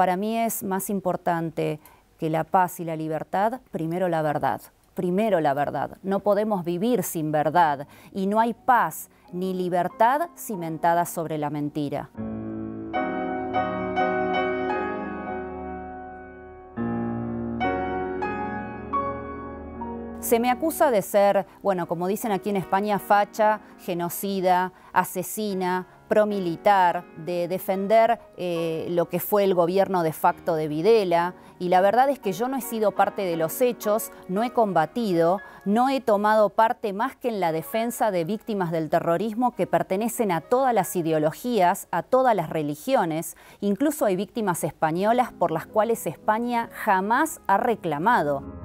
Para mí es más importante que la paz y la libertad, primero la verdad. Primero la verdad. No podemos vivir sin verdad y no hay paz ni libertad cimentada sobre la mentira. Se me acusa de ser, bueno, como dicen aquí en España, facha, genocida, asesina, promilitar, de defender eh, lo que fue el gobierno de facto de Videla. Y la verdad es que yo no he sido parte de los hechos, no he combatido, no he tomado parte más que en la defensa de víctimas del terrorismo que pertenecen a todas las ideologías, a todas las religiones. Incluso hay víctimas españolas por las cuales España jamás ha reclamado.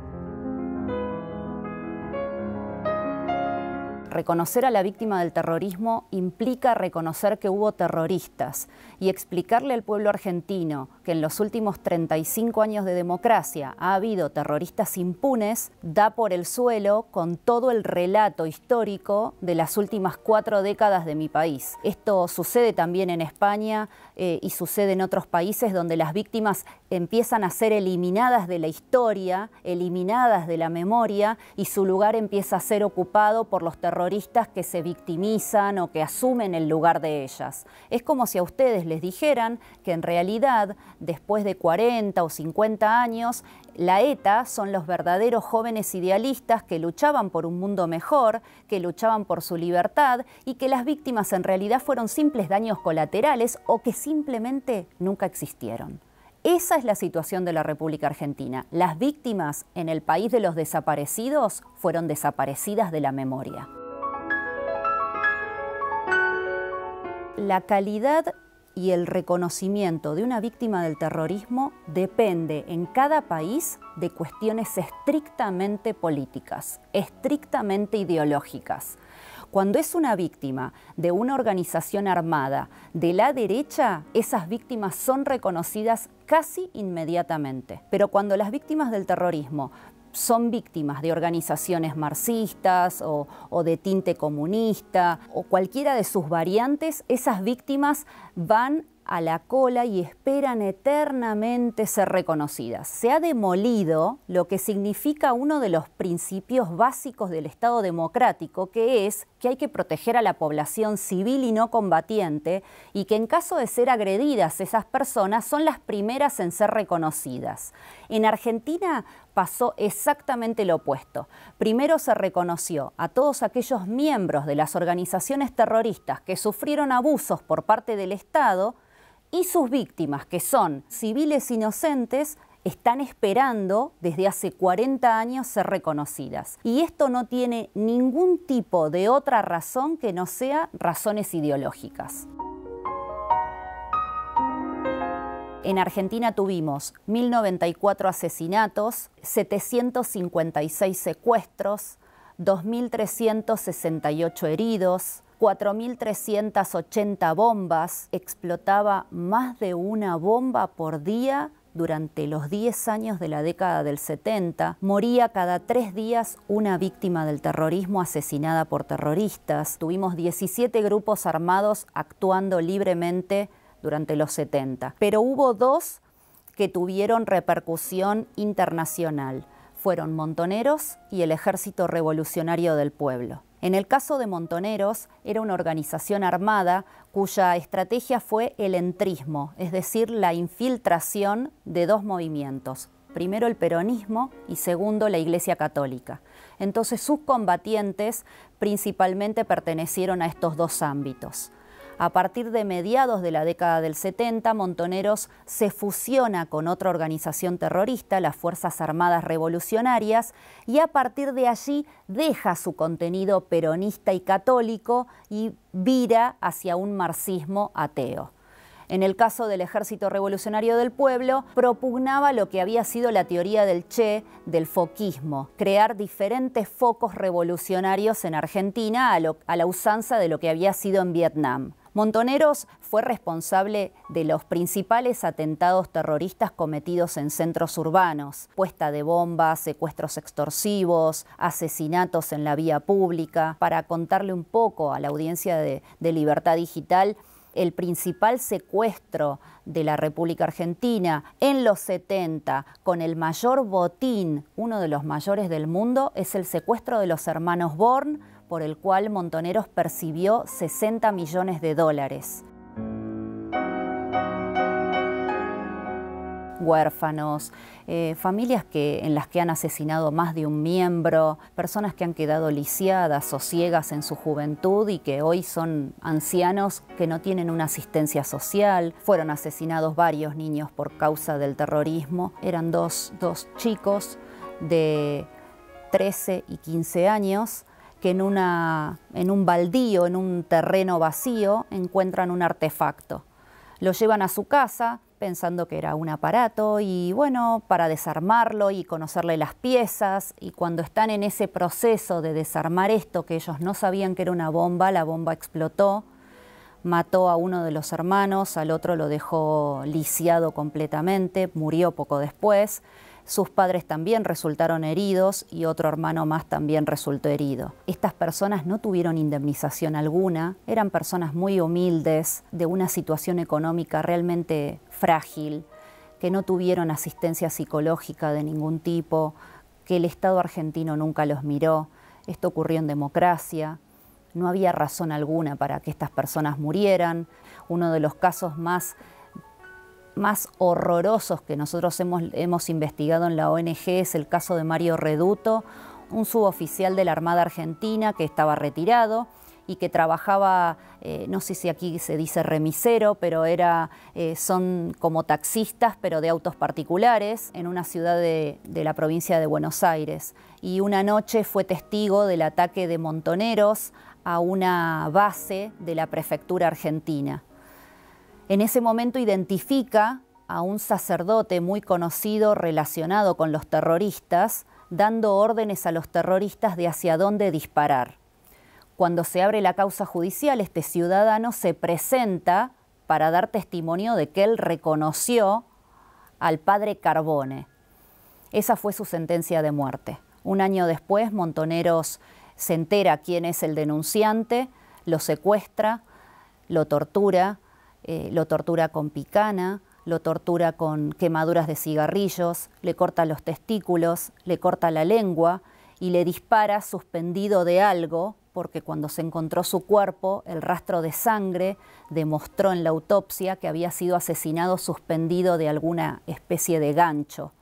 reconocer a la víctima del terrorismo implica reconocer que hubo terroristas y explicarle al pueblo argentino que en los últimos 35 años de democracia ha habido terroristas impunes da por el suelo con todo el relato histórico de las últimas cuatro décadas de mi país. Esto sucede también en España eh, y sucede en otros países donde las víctimas empiezan a ser eliminadas de la historia, eliminadas de la memoria y su lugar empieza a ser ocupado por los terroristas que se victimizan o que asumen el lugar de ellas. Es como si a ustedes les dijeran que en realidad, después de 40 o 50 años, la ETA son los verdaderos jóvenes idealistas que luchaban por un mundo mejor, que luchaban por su libertad y que las víctimas en realidad fueron simples daños colaterales o que simplemente nunca existieron. Esa es la situación de la República Argentina. Las víctimas en el país de los desaparecidos fueron desaparecidas de la memoria. la calidad y el reconocimiento de una víctima del terrorismo depende en cada país de cuestiones estrictamente políticas, estrictamente ideológicas. Cuando es una víctima de una organización armada de la derecha, esas víctimas son reconocidas casi inmediatamente. Pero cuando las víctimas del terrorismo son víctimas de organizaciones marxistas o, de tinte comunista o cualquiera de sus variantes, esas víctimas van a la cola y esperan eternamente ser reconocidas. Se ha demolido lo que significa uno de los principios básicos del Estado democrático, que es que hay que proteger a la población civil y no combatiente y que en caso de ser agredidas esas personas son las primeras en ser reconocidas. En Argentina pasó exactamente lo opuesto. Primero se reconoció a todos aquellos miembros de las organizaciones terroristas que sufrieron abusos por parte del Estado y sus víctimas, que son civiles inocentes, están esperando desde hace 40 años ser reconocidas. Y esto no tiene ningún tipo de otra razón que no sea razones ideológicas. En Argentina tuvimos 1.094 asesinatos, 756 secuestros, 2.368 heridos, 4.380 bombas, explotaba más de una bomba por día durante los 10 años de la década del 70, moría cada tres días una víctima del terrorismo asesinada por terroristas, tuvimos 17 grupos armados actuando libremente durante los 70. Pero hubo dos que tuvieron repercusión internacional. Fueron Montoneros y el Ejército Revolucionario del Pueblo. En el caso de Montoneros, era una organización armada cuya estrategia fue el entrismo, es decir, la infiltración de dos movimientos, primero el peronismo y segundo la Iglesia Católica. Entonces sus combatientes principalmente pertenecieron a estos dos ámbitos. A partir de mediados de la década del 70, Montoneros se fusiona con otra organización terrorista, las Fuerzas Armadas Revolucionarias, y a partir de allí deja su contenido peronista y católico y vira hacia un marxismo ateo. En el caso del Ejército Revolucionario del Pueblo, propugnaba lo que había sido la teoría del Che, del foquismo, crear diferentes focos revolucionarios en Argentina a, la usanza de lo que había sido en Vietnam. Montoneros fue responsable de los principales atentados terroristas cometidos en centros urbanos, puesta de bombas, secuestros extorsivos, asesinatos en la vía pública. Para contarle un poco a la audiencia de, Libertad Digital, el principal secuestro de la República Argentina en los 70 con el mayor botín, uno de los mayores del mundo, es el secuestro de los hermanos Born por el cual Montoneros percibió 60 millones de dólares. huérfanos, eh, familias que, en las que han asesinado más de un miembro, personas que han quedado lisiadas o ciegas en su juventud y que hoy son ancianos que no tienen una asistencia social. Fueron asesinados varios niños por causa del terrorismo. Eran dos, dos chicos de 13 y 15 años que en, una, en un baldío, en un terreno vacío, encuentran un artefacto. Lo llevan a su casa pensando que era un aparato y bueno, para desarmarlo y conocerle las piezas y cuando están en ese proceso de desarmar esto que ellos no sabían que era una bomba, la bomba explotó, mató a uno de los hermanos, al otro lo dejó lisiado completamente, murió poco después. Sus padres también resultaron heridos y otro hermano más también resultó herido. Estas personas no tuvieron indemnización alguna, eran personas muy humildes, de una situación económica realmente frágil, que no tuvieron asistencia psicológica de ningún tipo, que el Estado argentino nunca los miró. Esto ocurrió en democracia, no había razón alguna para que estas personas murieran. Uno de los casos más más horrorosos que nosotros hemos, investigado en la ONG es el caso de Mario Reduto, un suboficial de la Armada Argentina que estaba retirado y que trabajaba, eh, no sé si aquí se dice remisero, pero era, eh, son como taxistas, pero de autos particulares, en una ciudad de, la provincia de Buenos Aires. Y una noche fue testigo del ataque de montoneros a una base de la prefectura argentina. En ese momento identifica a un sacerdote muy conocido relacionado con los terroristas, dando órdenes a los terroristas de hacia dónde disparar. Cuando se abre la causa judicial, este ciudadano se presenta para dar testimonio de que él reconoció al padre Carbone. Esa fue su sentencia de muerte. Un año después, Montoneros se entera quién es el denunciante, lo secuestra, lo tortura, eh, lo tortura con picana, lo tortura con quemaduras de cigarrillos, le corta los testículos, le corta la lengua y le dispara suspendido de algo, porque cuando se encontró su cuerpo, el rastro de sangre demostró en la autopsia que había sido asesinado suspendido de alguna especie de gancho.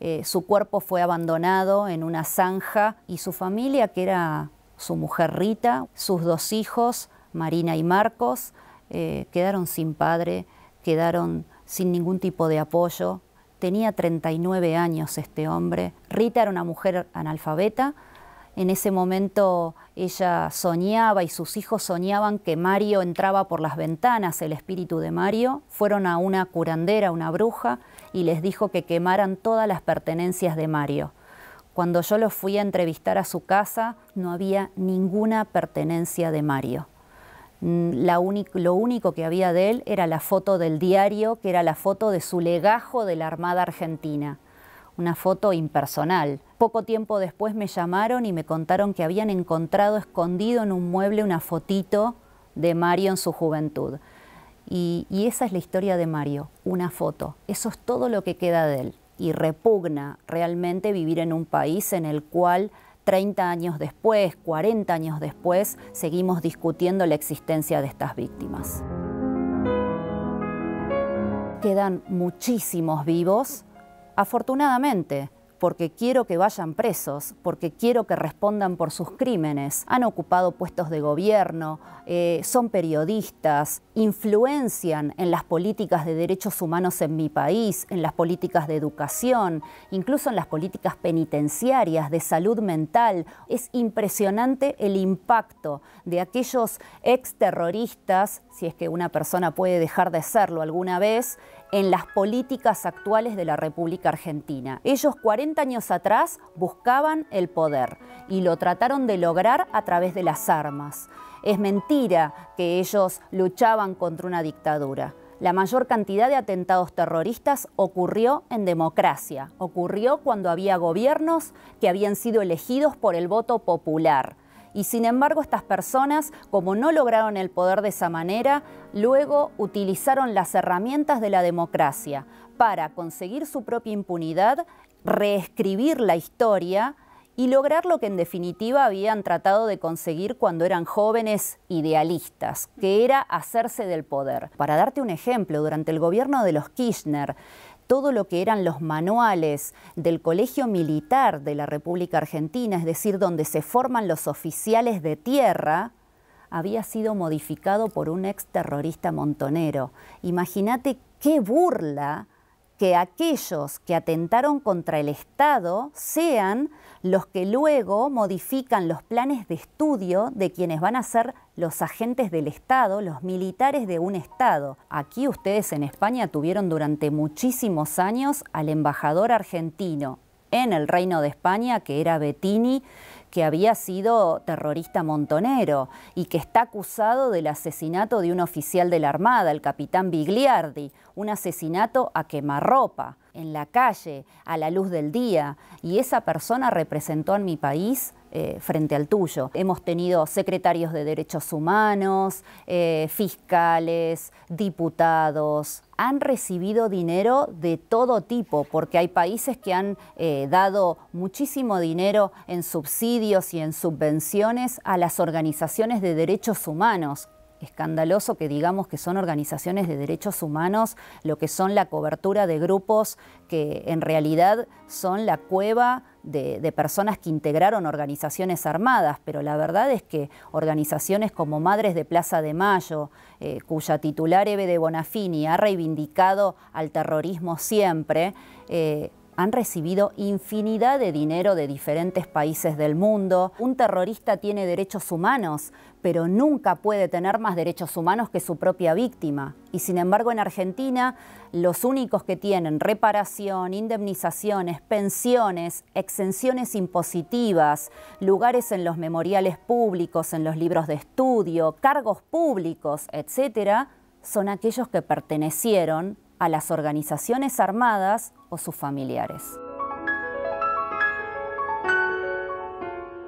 Eh, su cuerpo fue abandonado en una zanja y su familia, que era su mujer Rita, sus dos hijos, Marina y Marcos, eh, quedaron sin padre, quedaron sin ningún tipo de apoyo. Tenía 39 años este hombre. Rita era una mujer analfabeta. En ese momento ella soñaba y sus hijos soñaban que Mario entraba por las ventanas, el espíritu de Mario. Fueron a una curandera, una bruja, y les dijo que quemaran todas las pertenencias de Mario. Cuando yo los fui a entrevistar a su casa, no había ninguna pertenencia de Mario. Mm, lo único que había de él era la foto del diario, que era la foto de su legajo de la Armada Argentina, una foto impersonal. Poco tiempo después me llamaron y me contaron que habían encontrado escondido en un mueble una fotito de Mario en su juventud. y esa es la historia de Mario, una foto. Eso es todo lo que queda de él. Y repugna realmente vivir en un país en el cual 30 años después, 40 años después, seguimos discutiendo la existencia de estas víctimas. Quedan muchísimos vivos, afortunadamente, porque quiero que vayan presos, porque quiero que respondan por sus crímenes. Han ocupado puestos de gobierno, eh, son periodistas, influencian en las políticas de derechos humanos en mi país, en las políticas de educación, incluso en las políticas penitenciarias, de salud mental. Es impresionante el impacto de aquellos exterroristas, si es que una persona puede dejar de serlo alguna vez, en las políticas actuales de la República Argentina. Ellos 40 años atrás buscaban el poder y lo trataron de lograr a través de las armas. Es mentira que ellos luchaban contra una dictadura. La mayor cantidad de atentados terroristas ocurrió en democracia, ocurrió cuando había gobiernos que habían sido elegidos por el voto popular. Y sin embargo, estas personas, como no lograron el poder de esa manera, luego utilizaron las herramientas de la democracia para conseguir su propia impunidad, reescribir la historia y lograr lo que en definitiva habían tratado de conseguir cuando eran jóvenes idealistas, que era hacerse del poder. Para darte un ejemplo, durante el gobierno de los Kirchner, todo lo que eran los manuales del Colegio Militar de la República Argentina, es decir, donde se forman los oficiales de tierra, había sido modificado por un ex montonero. Imagínate qué burla que aquellos que atentaron contra el Estado sean los que luego modifican los planes de estudio de quienes van a ser los agentes del Estado, los militares de un Estado. Aquí ustedes en España tuvieron durante muchísimos años al embajador argentino en el Reino de España, que era Bettini, que había sido terrorista montonero y que está acusado del asesinato de un oficial de la Armada, el capitán Bigliardi, un asesinato a quemarropa, en la calle, a la luz del día, y esa persona representó en mi país eh, frente al tuyo. Hemos tenido secretarios de derechos humanos, eh, fiscales, diputados. Han recibido dinero de todo tipo, porque hay países que han eh, dado muchísimo dinero en subsidios y en subvenciones a las organizaciones de derechos humanos escandaloso que digamos que son organizaciones de derechos humanos lo que son la cobertura de grupos que en realidad son la cueva de, personas que integraron organizaciones armadas, pero la verdad es que organizaciones como Madres de Plaza de Mayo, eh, cuya titular Eve de Bonafini ha reivindicado al terrorismo siempre, eh, han recibido infinidad de dinero de diferentes países del mundo. Un terrorista tiene derechos humanos, pero nunca puede tener más derechos humanos que su propia víctima. Y sin embargo en Argentina los únicos que tienen reparación, indemnizaciones, pensiones, exenciones impositivas, lugares en los memoriales públicos, en los libros de estudio, cargos públicos, etc., son aquellos que pertenecieron a las organizaciones armadas o sus familiares.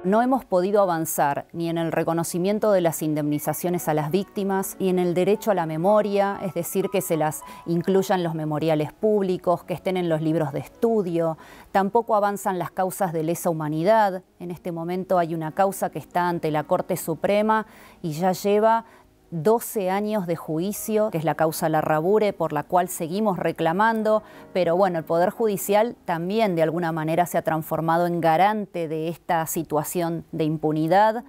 No hemos podido avanzar ni en el reconocimiento de las indemnizaciones a las víctimas, ni en el derecho a la memoria, es decir, que se las incluyan los memoriales públicos, que estén en los libros de estudio. Tampoco avanzan las causas de lesa humanidad. En este momento hay una causa que está ante la Corte Suprema y ya lleva 12 años de juicio, que es la causa Larrabure, por la cual seguimos reclamando, pero bueno, el Poder Judicial también de alguna manera se ha transformado en garante de esta situación de impunidad.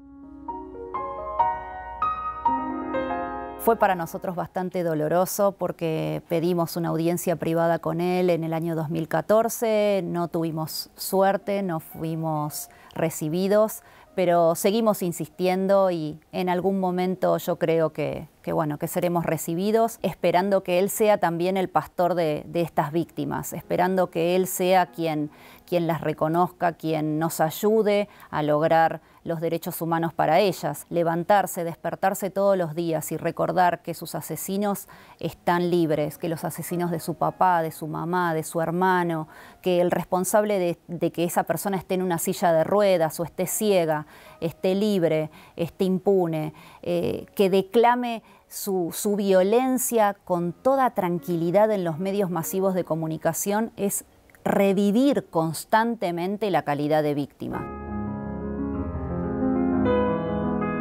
Fue para nosotros bastante doloroso porque pedimos una audiencia privada con él en el año 2014, no tuvimos suerte, no fuimos recibidos pero seguimos insistiendo y en algún momento yo creo que, que, bueno, que seremos recibidos, esperando que Él sea también el pastor de, de estas víctimas, esperando que Él sea quien, quien las reconozca, quien nos ayude a lograr los derechos humanos para ellas, levantarse, despertarse todos los días y recordar que sus asesinos están libres, que los asesinos de su papá, de su mamá, de su hermano, que el responsable de, que esa persona esté en una silla de ruedas o esté ciega, esté libre, esté impune, eh, que declame su, su, violencia con toda tranquilidad en los medios masivos de comunicación es revivir constantemente la calidad de víctima.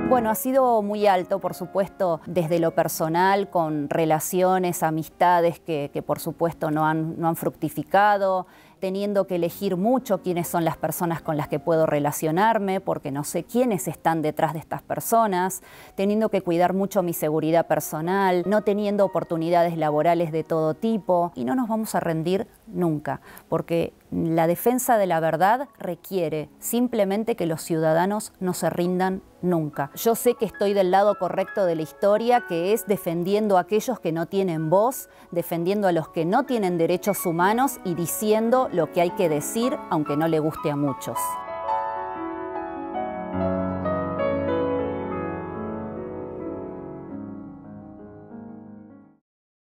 Bueno, ha sido muy alto, por supuesto, desde lo personal, con relaciones, amistades que, por supuesto no no han fructificado, teniendo que elegir mucho quiénes son las personas con las que puedo relacionarme, porque no sé quiénes están detrás de estas personas, teniendo que cuidar mucho mi seguridad personal, no teniendo oportunidades laborales de todo tipo, y no nos vamos a rendir nunca, porque la defensa de la verdad requiere simplemente que los ciudadanos no se rindan nunca. Yo sé que estoy del lado correcto de la historia, que es defendiendo a aquellos que no tienen voz, defendiendo a los que no tienen derechos humanos y diciendo lo que hay que decir, aunque no le guste a muchos.